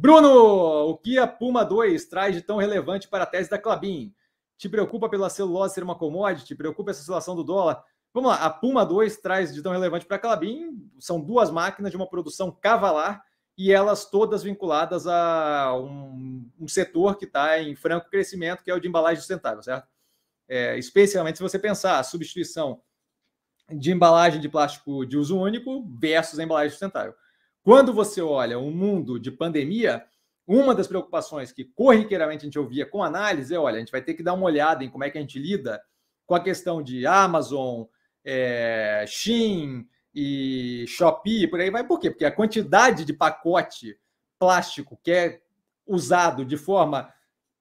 Bruno, o que a Puma 2 traz de tão relevante para a tese da Clabin? Te preocupa pela celulose ser uma commodity? Te preocupa essa situação do dólar? Vamos lá, a Puma 2 traz de tão relevante para a Clabin, são duas máquinas de uma produção cavalar e elas todas vinculadas a um, um setor que está em franco crescimento, que é o de embalagem sustentável, certo? É, especialmente se você pensar a substituição de embalagem de plástico de uso único versus a embalagem sustentável. Quando você olha um mundo de pandemia, uma das preocupações que corriqueiramente a gente ouvia com análise é: olha, a gente vai ter que dar uma olhada em como é que a gente lida com a questão de Amazon, é, Shein e Shopee, por aí vai. Por quê? Porque a quantidade de pacote plástico que é usado de forma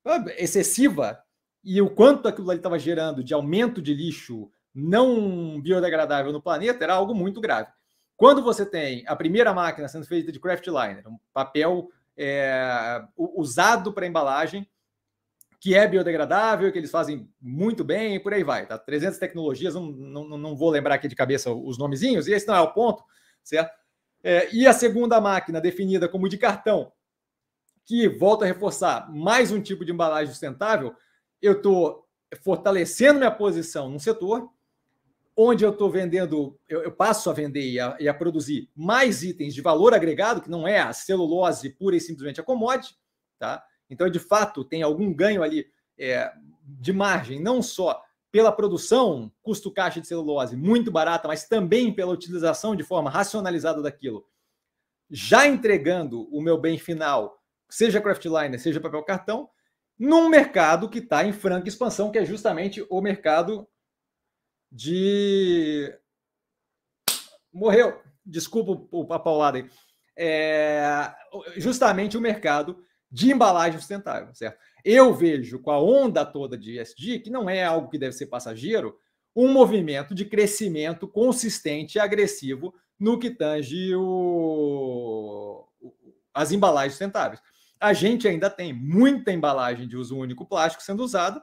ah, excessiva e o quanto aquilo ali estava gerando de aumento de lixo não biodegradável no planeta era algo muito grave. Quando você tem a primeira máquina sendo feita de craft liner, um papel é, usado para embalagem, que é biodegradável, que eles fazem muito bem e por aí vai. Tá? 300 tecnologias, não, não, não vou lembrar aqui de cabeça os nomezinhos, e esse não é o ponto, certo? É, e a segunda máquina, definida como de cartão, que volta a reforçar mais um tipo de embalagem sustentável, eu estou fortalecendo minha posição no setor onde eu estou vendendo, eu, eu, passo a vender e a, e a, produzir mais itens de valor agregado, que não é a celulose pura e simplesmente a commodity, tá? Então, de fato, tem algum ganho ali é, de margem, não só pela produção, custo caixa de celulose muito barata, mas também pela utilização de forma racionalizada daquilo. Já entregando o meu bem final, seja craftliner, seja papel cartão, num mercado que está em franca expansão, que é justamente o mercado de. Morreu. Desculpa a paulada aí. É, justamente o mercado de embalagem sustentável, certo? Eu vejo com a onda toda de ESG, que não é algo que deve ser passageiro, um movimento de crescimento consistente e agressivo no que tange o... as embalagens sustentáveis. A gente ainda tem muita embalagem de uso único plástico sendo usada,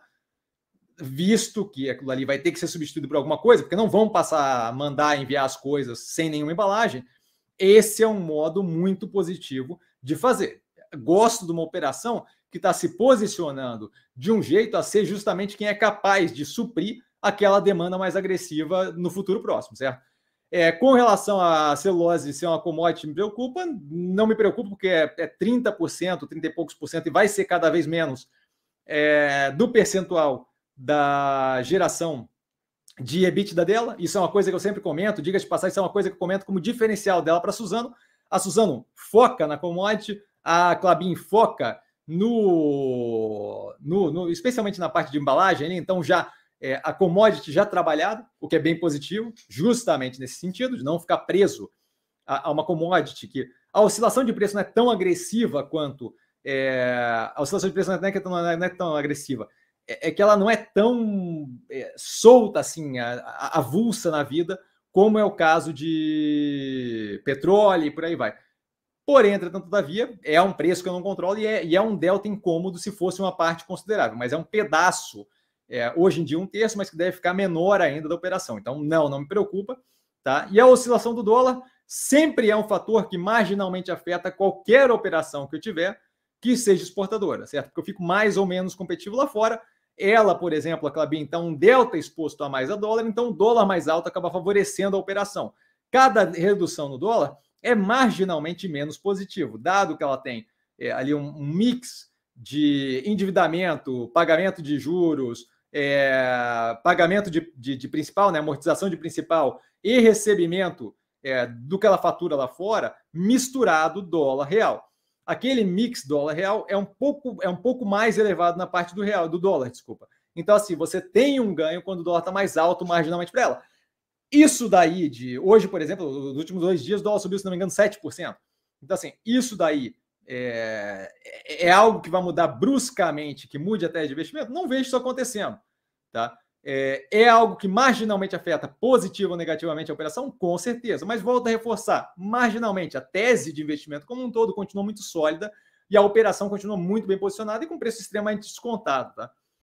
visto que aquilo ali vai ter que ser substituído por alguma coisa, porque não vão passar a mandar enviar as coisas sem nenhuma embalagem, esse é um modo muito positivo de fazer. Gosto de uma operação que está se posicionando de um jeito a ser justamente quem é capaz de suprir aquela demanda mais agressiva no futuro próximo, certo? É, com relação à celulose ser uma commodity, me preocupa, não me preocupo porque é, é 30%, 30 e poucos por cento, e vai ser cada vez menos é, do percentual da geração de EBITDA dela. Isso é uma coisa que eu sempre comento, diga de passagem, isso é uma coisa que eu comento como diferencial dela para a Suzano. A Suzano foca na commodity, a Clabin foca no, no, no, especialmente na parte de embalagem, né? então já é, a commodity já trabalhada, o que é bem positivo, justamente nesse sentido, de não ficar preso a, a uma commodity que a oscilação de preço não é tão agressiva quanto é, a oscilação de preço não é, não é, é, é tão agressiva é, é, que ela não é tão é, solta assim, avulsa na vida, como é o caso de petróleo e por aí vai. Porém, entretanto, todavia, é um preço que eu não controlo e é, e é um delta incômodo se fosse uma parte considerável, mas é um pedaço, é, hoje em dia um terço, mas que deve ficar menor ainda da operação. Então, não, não me preocupa. Tá? E a oscilação do dólar sempre é um fator que marginalmente afeta qualquer operação que eu tiver que seja exportadora, certo? Porque eu fico mais ou menos competitivo lá fora, ela, por exemplo, a Clabin, então um delta exposto a mais a dólar, então o dólar mais alto acaba favorecendo a operação. Cada redução no dólar é marginalmente menos positivo, dado que ela tem é, ali um, um, mix de endividamento, pagamento de juros, é, pagamento de, de, de, principal, né, amortização de principal e recebimento é, do que ela fatura lá fora, misturado dólar real aquele mix dólar real é um pouco é um pouco mais elevado na parte do real do dólar, desculpa. Então assim, você tem um ganho quando o dólar está mais alto marginalmente para ela. Isso daí de hoje, por exemplo, nos últimos dois dias o dólar subiu, se não me engano, 7%. Então assim, isso daí é, é, é algo que vai mudar bruscamente, que mude até de investimento? Não vejo isso acontecendo, tá? é, é algo que marginalmente afeta positivo ou negativamente a operação? Com certeza, mas volto a reforçar: marginalmente, a tese de investimento como um todo continua muito sólida e a operação continua muito bem posicionada e com preço extremamente descontado. Tá?